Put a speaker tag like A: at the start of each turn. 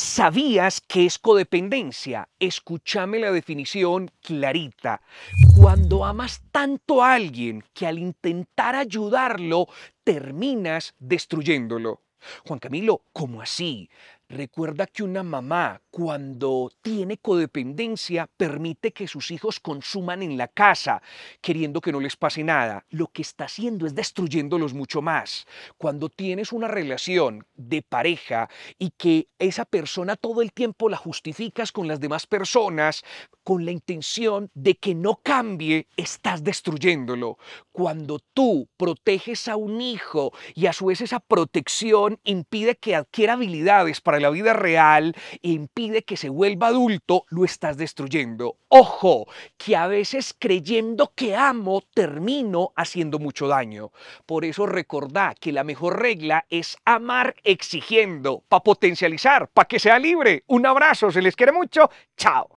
A: ¿Sabías que es codependencia? Escúchame la definición clarita. Cuando amas tanto a alguien que al intentar ayudarlo terminas destruyéndolo. Juan Camilo, ¿cómo así? Recuerda que una mamá cuando tiene codependencia permite que sus hijos consuman en la casa, queriendo que no les pase nada. Lo que está haciendo es destruyéndolos mucho más. Cuando tienes una relación de pareja y que esa persona todo el tiempo la justificas con las demás personas, con la intención de que no cambie, estás destruyéndolo. Cuando tú proteges a un hijo y a su vez esa protección impide que adquiera habilidades para la vida real e impide que se vuelva adulto, lo estás destruyendo. Ojo, que a veces creyendo que amo, termino haciendo mucho daño. Por eso recordá que la mejor regla es amar exigiendo, para potencializar, para que sea libre. Un abrazo, se les quiere mucho. Chao.